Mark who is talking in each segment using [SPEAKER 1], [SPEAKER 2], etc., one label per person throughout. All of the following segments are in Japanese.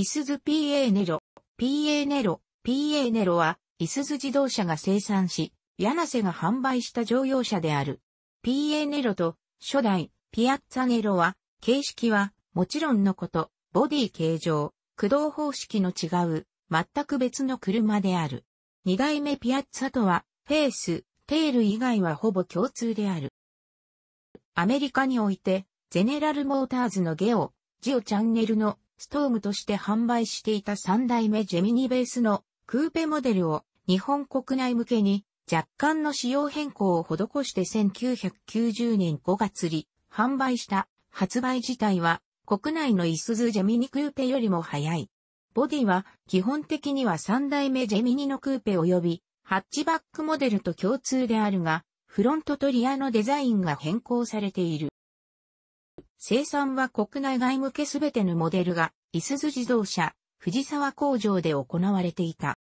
[SPEAKER 1] イスズ PA ネロ、PA ネロ、PA ネロは、イスズ自動車が生産し、柳瀬が販売した乗用車である。PA ネロと、初代、ピアッツァネロは、形式は、もちろんのこと、ボディ形状、駆動方式の違う、全く別の車である。二代目ピアッツァとは、フェース、テール以外はほぼ共通である。アメリカにおいて、ゼネラルモーターズのゲオ、ジオチャンネルのストームとして販売していた3代目ジェミニベースのクーペモデルを日本国内向けに若干の仕様変更を施して1990年5月に販売した発売自体は国内のイスズジェミニクーペよりも早い。ボディは基本的には3代目ジェミニのクーペ及びハッチバックモデルと共通であるが、フロントとリアのデザインが変更されている。生産は国内外向けすべてのモデルが、イスズ自動車、藤沢工場で行われていた。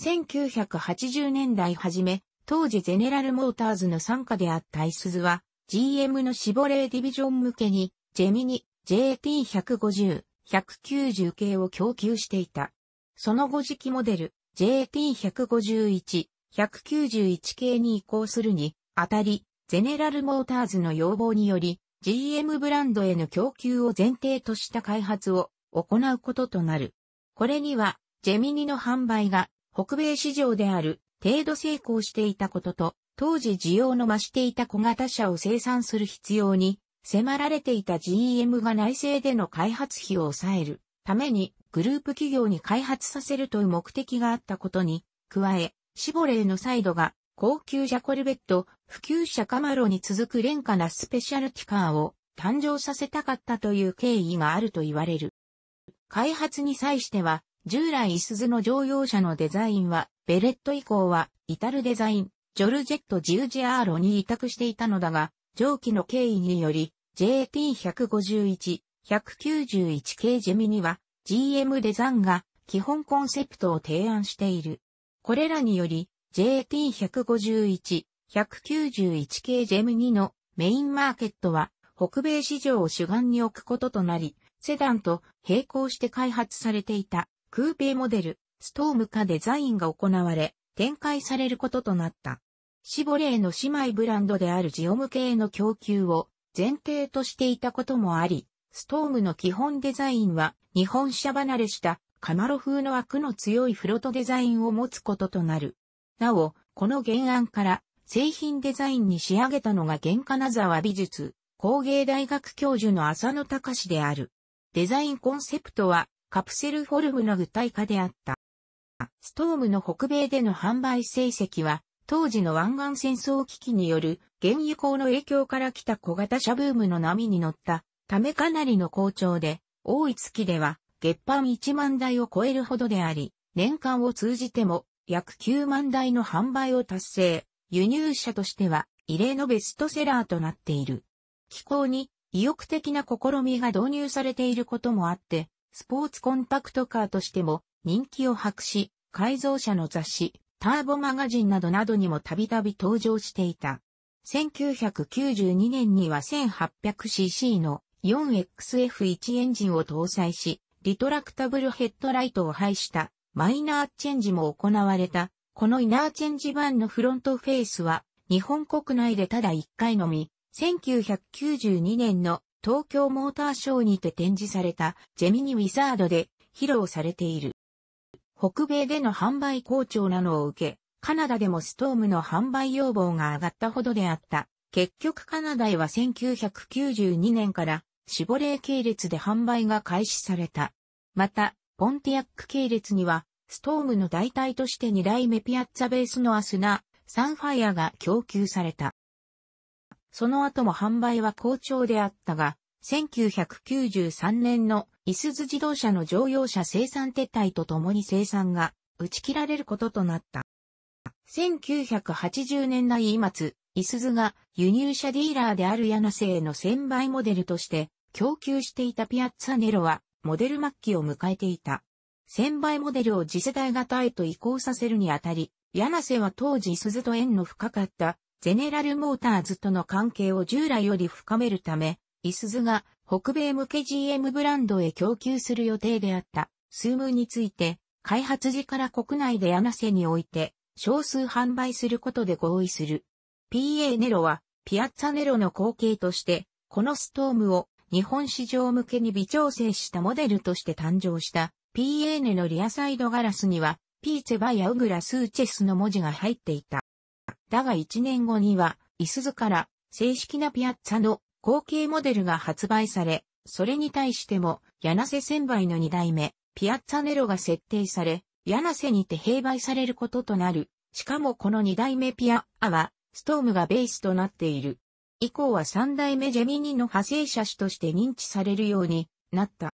[SPEAKER 1] 1980年代初め、当時ゼネラルモーターズの参加であったイスズは、GM のシボレーディビジョン向けに、ジェミニ、JT150、190系を供給していた。その後時期モデル、JT151、191系に移行するに、あたり、ゼネラルモーターズの要望により、GM ブランドへの供給を前提とした開発を行うこととなる。これには、ジェミニの販売が北米市場である程度成功していたことと、当時需要の増していた小型車を生産する必要に迫られていた GM が内製での開発費を抑えるためにグループ企業に開発させるという目的があったことに、加え、シボレーのサイドが高級ジャコルベット普及者カマロに続く廉価なスペシャルティカーを誕生させたかったという経緯があると言われる。開発に際しては、従来イスズの乗用車のデザインは、ベレット以降は、イタルデザイン、ジョルジェット・ジウジアーロに委託していたのだが、上記の経緯により、JT151、191系ジェミには、GM デザンが基本コンセプトを提案している。これらにより、JT151、191系ジェム2のメインマーケットは北米市場を主眼に置くこととなり、セダンと並行して開発されていたクーペモデル、ストーム化デザインが行われ、展開されることとなった。シボレーの姉妹ブランドであるジオム系の供給を前提としていたこともあり、ストームの基本デザインは日本車離れしたカマロ風の枠の強いフロトデザインを持つこととなる。なお、この原案から製品デザインに仕上げたのが現金沢美術工芸大学教授の浅野隆である。デザインコンセプトはカプセルフォルムの具体化であった。ストームの北米での販売成績は当時の湾岸戦争危機による原油高の影響から来た小型車ブームの波に乗ったためかなりの好調で多い月では月販1万台を超えるほどであり年間を通じても約9万台の販売を達成。輸入者としては異例のベストセラーとなっている。気候に意欲的な試みが導入されていることもあって、スポーツコンパクトカーとしても人気を博し、改造車の雑誌、ターボマガジンなどなどにもたびたび登場していた。1992年には 1800cc の 4XF1 エンジンを搭載し、リトラクタブルヘッドライトを配したマイナーチェンジも行われたこのイナーチェンジ版のフロントフェイスは、日本国内でただ1回のみ、1992年の東京モーターショーにて展示されたジェミニウィザードで披露されている。北米での販売好調なのを受け、カナダでもストームの販売要望が上がったほどであった。結局カナダへは1992年からシボレー系列で販売が開始された。また、ポンティアック系列にはストームの代替として2代目ピアッツァベースのアスナ、サンファイアが供給された。その後も販売は好調であったが、1993年のイスズ自動車の乗用車生産撤退とともに生産が打ち切られることとなった。1980年代末、イスズが輸入車ディーラーであるヤナセへの1000倍モデルとして供給していたピアッツァネロはモデル末期を迎えていた。1000倍モデルを次世代型へと移行させるにあたり、柳瀬は当時鈴と縁の深かったゼネラルモーターズとの関係を従来より深めるため、イスズが北米向け GM ブランドへ供給する予定であったスームについて、開発時から国内で柳瀬において少数販売することで合意する。PA ネロはピアッツァネロの後継として、このストームを日本市場向けに微調整したモデルとして誕生した PN のリアサイドガラスには、ピーチェバヤウグラスーチェスの文字が入っていた。だが1年後には、イスズから正式なピアッツァの後継モデルが発売され、それに対しても、柳瀬千倍の2代目、ピアッツァネロが設定され、柳瀬にて併売されることとなる。しかもこの2代目ピアアは、ストームがベースとなっている。以降は3代目ジェミニの派生車種として認知されるようになった。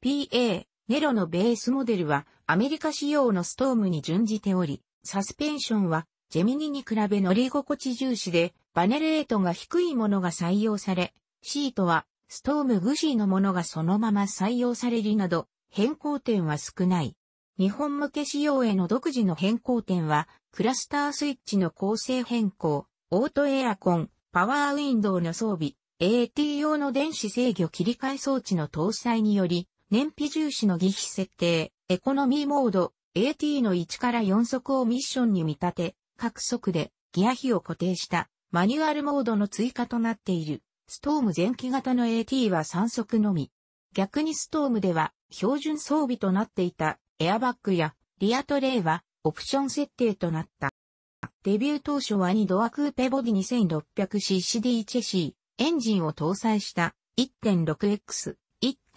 [SPEAKER 1] PA ネロのベースモデルはアメリカ仕様のストームに準じており、サスペンションはジェミニに比べ乗り心地重視で、バネレートが低いものが採用され、シートはストームグジーのものがそのまま採用されるなど、変更点は少ない。日本向け仕様への独自の変更点は、クラスタースイッチの構成変更、オートエアコン、パワーウィンドウの装備、AT 用の電子制御切り替え装置の搭載により、燃費重視の疑飛設定、エコノミーモード、AT の1から4速をミッションに見立て、各速でギア比を固定したマニュアルモードの追加となっている。ストーム前期型の AT は3速のみ。逆にストームでは標準装備となっていたエアバッグやリアトレイはオプション設定となった。デビュー当初は2ドアクーペボディ 2600ccD チェシーエンジンを搭載した 1.6X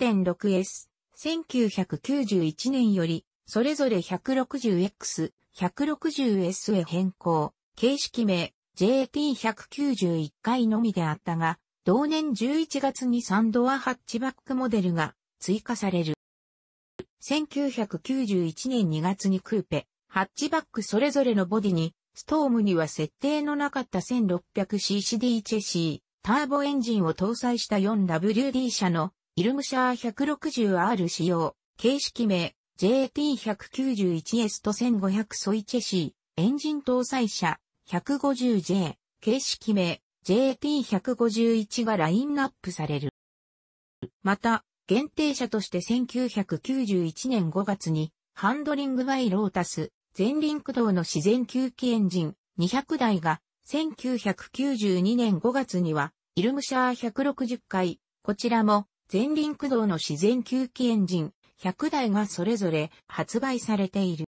[SPEAKER 1] 1.6S、1991年より、それぞれ 160X、160S へ変更、形式名、JT191 回のみであったが、同年11月にサンドアハッチバックモデルが追加される。1991年2月にクーペ、ハッチバックそれぞれのボディに、ストームには設定のなかった 1600cc チェシー、ターボエンジンを搭載した 4WD 車のイルムシャー 160R 仕様、形式名、JT191S と1500ソイチェシー、エンジン搭載車、150J、形式名、JT151 がラインナップされる。また、限定車として1991年5月に、ハンドリングバイロータス、全輪駆動の自然吸気エンジン200台が、1992年5月には、イルムシャー160回、こちらも前輪駆動の自然吸気エンジン100台がそれぞれ発売されている。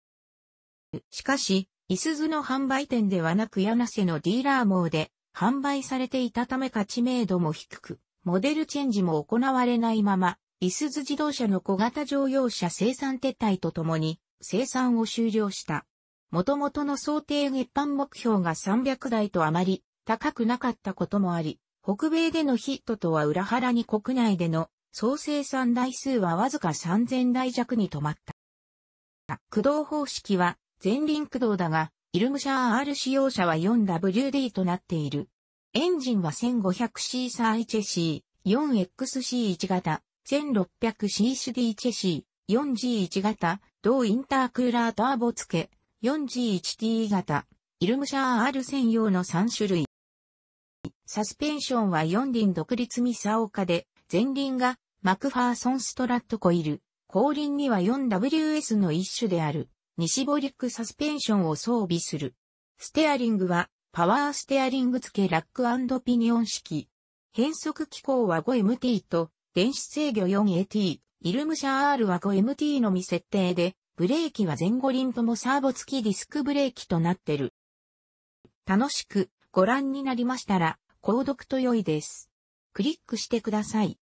[SPEAKER 1] しかし、いすゞの販売店ではなく柳瀬のディーラー網で販売されていたため価値名度も低く、モデルチェンジも行われないまま、いすゞ自動車の小型乗用車生産撤退とともに生産を終了した。元々の想定月般目標が300台とあまり高くなかったこともあり、北米でのヒットとは裏腹に国内での総生産台数はわずか3000台弱に止まった。駆動方式は前輪駆動だが、イルムシャー R 使用者は 4WD となっている。エンジンは1 5 0 0 c サイチェシー、4XC1 型、1 6 0 0 c シディチェシー、4G1 型、同インタークーラーターボ付け、4G1T 型、イルムシャー R 専用の3種類。サスペンションは4輪独立ミサオカで、前輪がマクファーソンストラットコイル、後輪には 4WS の一種である、西ボリックサスペンションを装備する。ステアリングは、パワーステアリング付けラックピニオン式。変速機構は 5MT と、電子制御 4AT、イルムシャー R は 5MT のみ設定で、ブレーキは前後輪ともサーボ付きディスクブレーキとなってる。楽しくご覧になりましたら、購読と良いです。クリックしてください。